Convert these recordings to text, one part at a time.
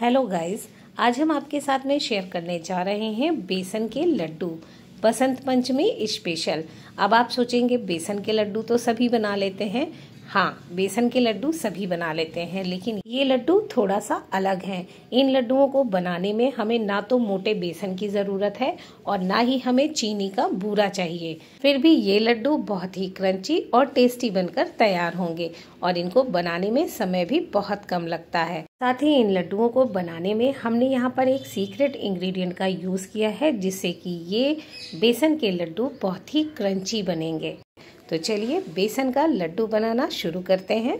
hello guys आज हम आपके साथ में शेयर करने जा रहे हैं बेसन के लड्डू बसंत पंचमी स्पेशल अब आप सोचेंगे बेसन के लड्डू तो सभी बना लेते हैं हाँ बेसन के लड्डू सभी बना लेते हैं लेकिन ये लड्डू थोड़ा सा अलग हैं इन लड्डुओं को बनाने में हमें ना तो मोटे बेसन की ज़रूरत है और ना ही हमें चीनी का बूरा चाहिए फिर भी ये लड्डू बहुत ही क्रंची और टेस्टी बनकर तैयार होंगे और इनको बनाने में समय भी बहुत कम लगता है साथ ही इन लड्डुओं को बनाने में हमने यहाँ पर एक सीक्रेट इंग्रेडिएंट का यूज़ किया है जिससे कि ये बेसन के लड्डू बहुत ही क्रंची बनेंगे तो चलिए बेसन का लड्डू बनाना शुरू करते हैं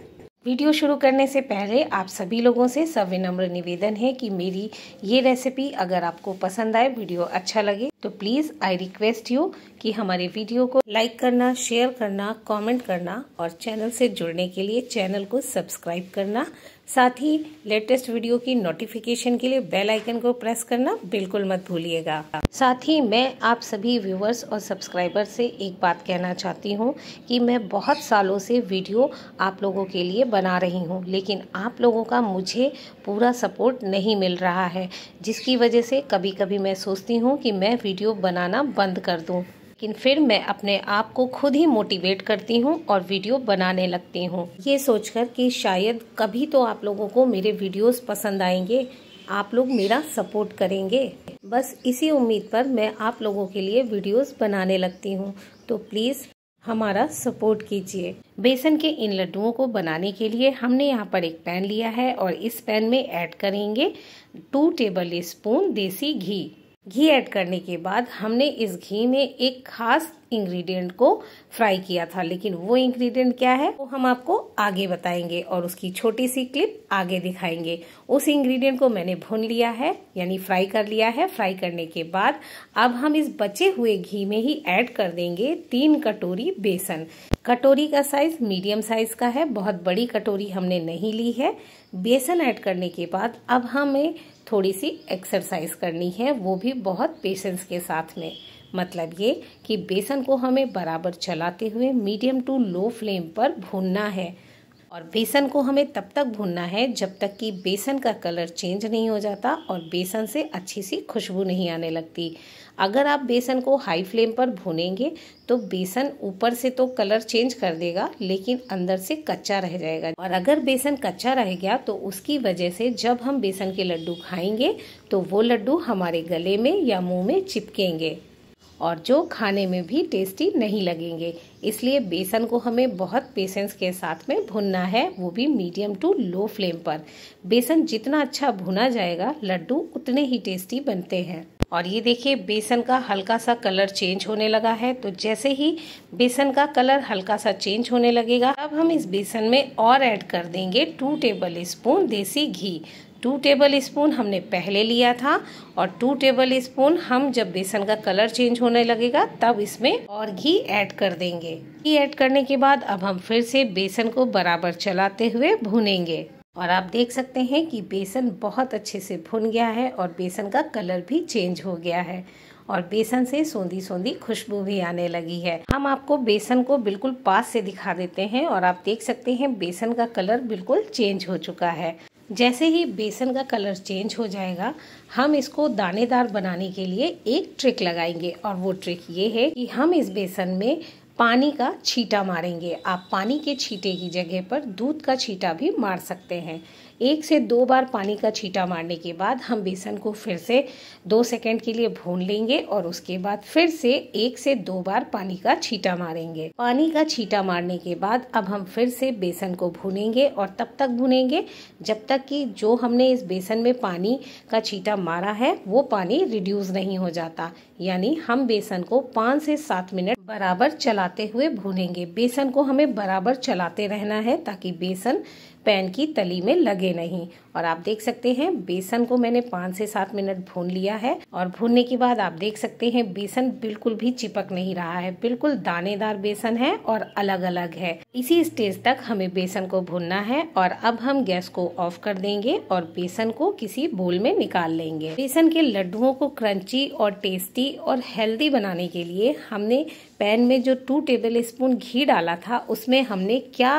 वीडियो शुरू करने से पहले आप सभी लोगों से सविनम्र निवेदन है कि मेरी ये रेसिपी अगर आपको पसंद आए वीडियो अच्छा लगे तो प्लीज़ आई रिक्वेस्ट यू कि हमारे वीडियो को लाइक करना शेयर करना कमेंट करना और चैनल से जुड़ने के लिए चैनल को सब्सक्राइब करना साथ ही लेटेस्ट वीडियो की नोटिफिकेशन के लिए बेल आइकन को प्रेस करना बिल्कुल मत भूलिएगा साथ ही मैं आप सभी व्यूवर्स और सब्सक्राइबर से एक बात कहना चाहती हूँ कि मैं बहुत सालों से वीडियो आप लोगों के लिए बना रही हूँ लेकिन आप लोगों का मुझे पूरा सपोर्ट नहीं मिल रहा है जिसकी वजह से कभी कभी मैं सोचती हूँ कि मैं वीडियो वीडियो बनाना बंद कर दूँ लेकिन फिर मैं अपने आप को खुद ही मोटिवेट करती हूँ और वीडियो बनाने लगती हूँ ये सोचकर कि शायद कभी तो आप लोगों को मेरे वीडियोस पसंद आएंगे आप लोग मेरा सपोर्ट करेंगे बस इसी उम्मीद पर मैं आप लोगों के लिए वीडियोस बनाने लगती हूँ तो प्लीज़ हमारा सपोर्ट कीजिए बेसन के इन लड्डुओं को बनाने के लिए हमने यहाँ पर एक पैन लिया है और इस पैन में ऐड करेंगे टू टेबल स्पून देसी घी घी ऐड करने के बाद हमने इस घी में एक खास इंग्रेडिएंट को फ्राई किया था लेकिन वो इंग्रेडिएंट क्या है वो हम आपको आगे बताएंगे और उसकी छोटी सी क्लिप आगे दिखाएंगे उस इंग्रेडिएंट को मैंने भून लिया है यानी फ्राई कर लिया है फ्राई करने के बाद अब हम इस बचे हुए घी में ही ऐड कर देंगे तीन कटोरी बेसन कटोरी का साइज़ मीडियम साइज़ का है बहुत बड़ी कटोरी हमने नहीं ली है बेसन ऐड करने के बाद अब हमें थोड़ी सी एक्सरसाइज करनी है वो भी बहुत पेशेंस के साथ में मतलब ये कि बेसन को हमें बराबर चलाते हुए मीडियम टू लो फ्लेम पर भूनना है और बेसन को हमें तब तक भूनना है जब तक कि बेसन का कलर चेंज नहीं हो जाता और बेसन से अच्छी सी खुशबू नहीं आने लगती अगर आप बेसन को हाई फ्लेम पर भूनेंगे तो बेसन ऊपर से तो कलर चेंज कर देगा लेकिन अंदर से कच्चा रह जाएगा और अगर बेसन कच्चा रह गया तो उसकी वजह से जब हम बेसन के लड्डू खाएंगे तो वो लड्डू हमारे गले में या मुंह में चिपकेंगे और जो खाने में भी टेस्टी नहीं लगेंगे इसलिए बेसन को हमें बहुत पेशेंस के साथ में भुनना है वो भी मीडियम टू लो फ्लेम पर बेसन जितना अच्छा भुना जाएगा लड्डू उतने ही टेस्टी बनते हैं और ये देखिए बेसन का हल्का सा कलर चेंज होने लगा है तो जैसे ही बेसन का कलर हल्का सा चेंज होने लगेगा अब हम इस बेसन में और ऐड कर देंगे टू टेबल स्पून देसी घी टू टेबल स्पून हमने पहले लिया था और टू टेबल स्पून हम जब बेसन का कलर चेंज होने लगेगा तब इसमें और घी ऐड कर देंगे घी ऐड करने के बाद अब हम फिर से बेसन को बराबर चलाते हुए भुनेंगे और आप देख सकते हैं कि बेसन बहुत अच्छे से भुन गया है और बेसन का कलर भी चेंज हो गया है और बेसन से सौंधी सोंधी खुशबू भी आने लगी है हम आपको बेसन को बिल्कुल पास से दिखा देते हैं और आप देख सकते हैं बेसन का कलर बिल्कुल चेंज हो चुका है जैसे ही बेसन का कलर चेंज हो जाएगा हम इसको दानेदार बनाने के लिए एक ट्रिक लगाएंगे और वो ट्रिक ये है कि हम इस बेसन में पानी का छीटा मारेंगे आप पानी के छीटे की जगह पर दूध का छीटा भी मार सकते हैं एक से दो बार पानी का छीटा मारने के बाद हम बेसन को फिर से दो सेकेंड के लिए भून लेंगे और उसके बाद फिर से एक से दो बार पानी का छीटा मारेंगे पानी का छीटा मारने के बाद अब हम फिर से बेसन को भूनेंगे और तब तक भूनेंगे जब तक कि जो हमने इस बेसन में पानी का छीटा मारा है वो पानी रिड्यूस नहीं हो जाता यानी हम बेसन को पाँच से सात मिनट बराबर चलाते हुए भूनेंगे बेसन को हमें बराबर चलाते रहना है ताकि बेसन पैन की तली में लगे नहीं और आप देख सकते हैं बेसन को मैंने पाँच से सात मिनट भून लिया है और भूनने के बाद आप देख सकते हैं बेसन बिल्कुल भी चिपक नहीं रहा है बिल्कुल दानेदार बेसन है और अलग अलग है इसी स्टेज तक हमें बेसन को भूनना है और अब हम गैस को ऑफ कर देंगे और बेसन को किसी बोल में निकाल लेंगे बेसन के लड्डुओं को क्रंची और टेस्टी और हेल्दी बनाने के लिए हमने पैन में जो टू टेबल स्पून घी डाला था उसमें हमने क्या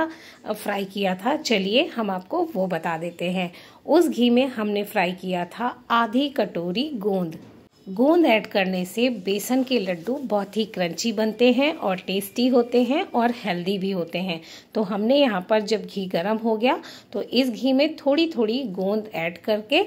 फ्राई किया था चलिए हम आपको वो बता देते हैं उस घी में हमने फ्राई किया था आधी कटोरी गोंद गोंद ऐड करने से बेसन के लड्डू बहुत ही क्रंची बनते हैं और टेस्टी होते हैं और हेल्दी भी होते हैं तो हमने यहाँ पर जब घी गर्म हो गया तो इस घी में थोड़ी थोड़ी गोंद ऐड करके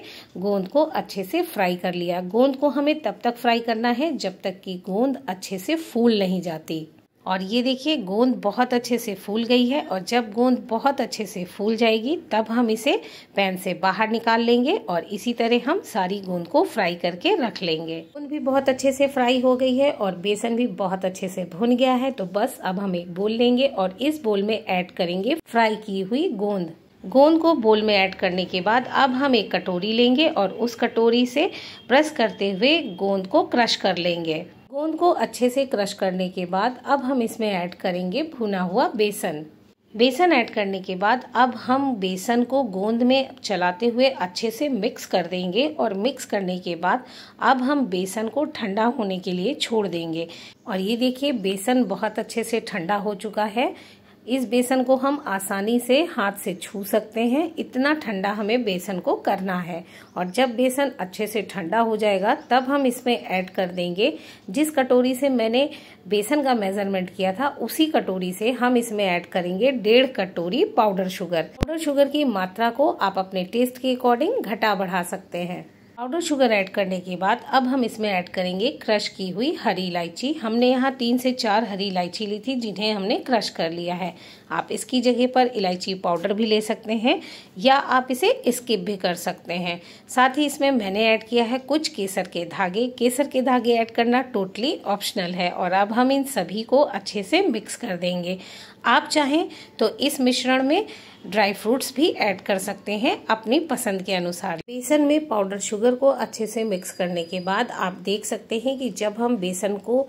गोंद को अच्छे से फ्राई कर लिया गोंद को हमें तब तक फ्राई करना है जब तक कि गोंद अच्छे से फूल नहीं जाती और ये देखिए गोंद बहुत अच्छे से फूल गई है और जब गोंद बहुत अच्छे से फूल जाएगी तब हम इसे पैन से बाहर निकाल लेंगे और इसी तरह हम सारी गोंद को फ्राई करके रख लेंगे गोंद भी बहुत अच्छे से फ्राई हो गई है और बेसन भी बहुत अच्छे से भुन गया है तो बस अब हम एक बोल लेंगे और इस बोल में ऐड करेंगे फ्राई की हुई गोंद गोंद को बोल में ऐड करने के बाद अब हम एक कटोरी लेंगे और उस कटोरी से प्रेस करते हुए गोंद को क्रश कर लेंगे गोंद को अच्छे से क्रश करने के बाद अब हम इसमें ऐड करेंगे भुना हुआ बेसन बेसन ऐड करने के बाद अब हम बेसन को गोंद में चलाते हुए अच्छे से मिक्स कर देंगे और मिक्स करने के बाद अब हम बेसन को ठंडा होने के लिए छोड़ देंगे और ये देखिए बेसन बहुत अच्छे से ठंडा हो चुका है इस बेसन को हम आसानी से हाथ से छू सकते हैं इतना ठंडा हमें बेसन को करना है और जब बेसन अच्छे से ठंडा हो जाएगा तब हम इसमें ऐड कर देंगे जिस कटोरी से मैंने बेसन का मेज़रमेंट किया था उसी कटोरी से हम इसमें ऐड करेंगे डेढ़ कटोरी पाउडर शुगर पाउडर शुगर की मात्रा को आप अपने टेस्ट के अकॉर्डिंग घटा बढ़ा सकते हैं पाउडर शुगर ऐड करने के बाद अब हम इसमें ऐड करेंगे क्रश की हुई हरी इलायची हमने यहाँ तीन से चार हरी इलायची ली थी जिन्हें हमने क्रश कर लिया है आप इसकी जगह पर इलायची पाउडर भी ले सकते हैं या आप इसे स्किप भी कर सकते हैं साथ ही इसमें मैंने ऐड किया है कुछ केसर के धागे केसर के धागे ऐड करना टोटली ऑप्शनल है और अब हम इन सभी को अच्छे से मिक्स कर देंगे आप चाहें तो इस मिश्रण में ड्राई फ्रूट्स भी ऐड कर सकते हैं अपनी पसंद के अनुसार बेसन में पाउडर शुगर को अच्छे से मिक्स करने के बाद आप देख सकते हैं कि जब हम बेसन को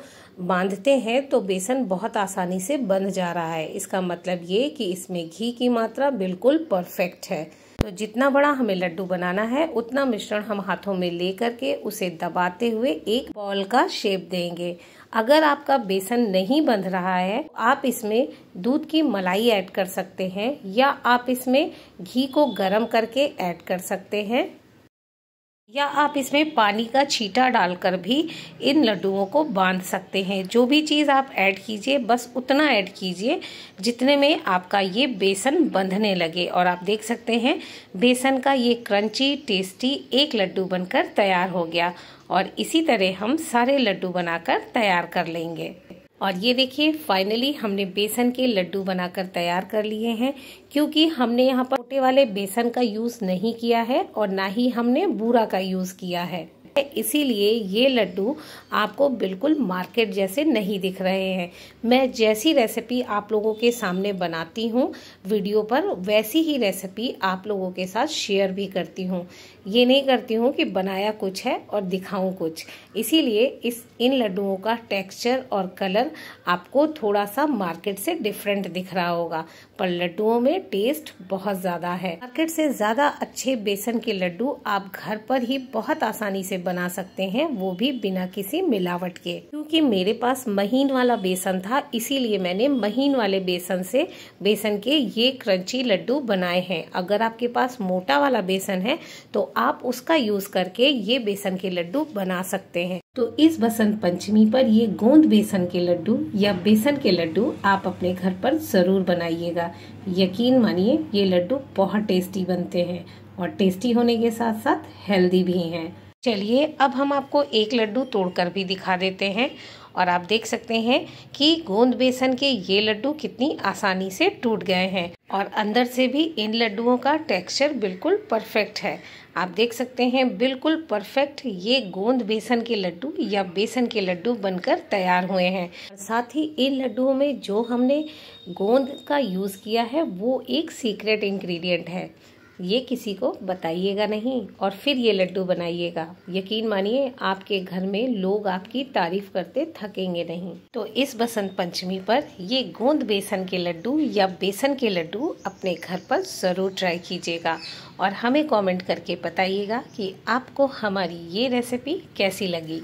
बांधते हैं तो बेसन बहुत आसानी से बंध जा रहा है इसका मतलब मतलब ये कि इसमें घी की मात्रा बिल्कुल परफेक्ट है तो जितना बड़ा हमें लड्डू बनाना है उतना मिश्रण हम हाथों में ले करके उसे दबाते हुए एक बॉल का शेप देंगे अगर आपका बेसन नहीं बंध रहा है आप इसमें दूध की मलाई ऐड कर सकते हैं या आप इसमें घी को गर्म करके ऐड कर सकते हैं या आप इसमें पानी का छीटा डालकर भी इन लड्डुओं को बांध सकते हैं जो भी चीज़ आप ऐड कीजिए बस उतना ऐड कीजिए जितने में आपका ये बेसन बंधने लगे और आप देख सकते हैं बेसन का ये क्रंची टेस्टी एक लड्डू बनकर तैयार हो गया और इसी तरह हम सारे लड्डू बनाकर तैयार कर लेंगे और ये देखिए फाइनली हमने बेसन के लड्डू बनाकर तैयार कर लिए हैं क्योंकि हमने यहाँ पर छोटे वाले बेसन का यूज़ नहीं किया है और ना ही हमने बूरा का यूज़ किया है इसीलिए ये लड्डू आपको बिल्कुल मार्केट जैसे नहीं दिख रहे हैं मैं जैसी रेसिपी आप लोगों के सामने बनाती हूँ वीडियो पर वैसी ही रेसिपी आप लोगों के साथ शेयर भी करती हूँ ये नहीं करती हूँ कि बनाया कुछ है और दिखाऊँ कुछ इसीलिए इस इन लड्डुओं का टेक्सचर और कलर आपको थोड़ा सा मार्केट से डिफरेंट दिख रहा होगा पर लड्डुओं में टेस्ट बहुत ज़्यादा है मार्केट से ज़्यादा अच्छे बेसन के लड्डू आप घर पर ही बहुत आसानी से बना सकते हैं वो भी बिना किसी मिलावट के क्योंकि मेरे पास महीन वाला बेसन था इसीलिए मैंने महीन वाले बेसन से बेसन के ये क्रंची लड्डू बनाए हैं अगर आपके पास मोटा वाला बेसन है तो आप उसका यूज़ करके ये बेसन के लड्डू बना सकते हैं तो इस बसंत पंचमी पर ये गोंद बेसन के लड्डू या बेसन के लड्डू आप अपने घर पर ज़रूर बनाइएगा यकीन मानिए ये लड्डू बहुत टेस्टी बनते हैं और टेस्टी होने के साथ साथ हेल्दी भी हैं चलिए अब हम आपको एक लड्डू तोड़कर भी दिखा देते हैं और आप देख सकते हैं कि गोंद बेसन के ये लड्डू कितनी आसानी से टूट गए हैं और अंदर से भी इन लड्डुओं का टेक्सचर बिल्कुल परफेक्ट है आप देख सकते हैं बिल्कुल परफेक्ट ये गोंद बेसन के लड्डू या बेसन के लड्डू बनकर तैयार हुए हैं साथ ही इन लड्डुओं में जो हमने गोंद का यूज़ किया है वो एक सीक्रेट इंग्रेडिएंट है ये किसी को बताइएगा नहीं और फिर ये लड्डू बनाइएगा यकीन मानिए आपके घर में लोग आपकी तारीफ करते थकेंगे नहीं तो इस बसंत पंचमी पर ये गोंद बेसन के लड्डू या बेसन के लड्डू अपने घर पर ज़रूर ट्राई कीजिएगा और हमें कमेंट करके बताइएगा कि आपको हमारी ये रेसिपी कैसी लगी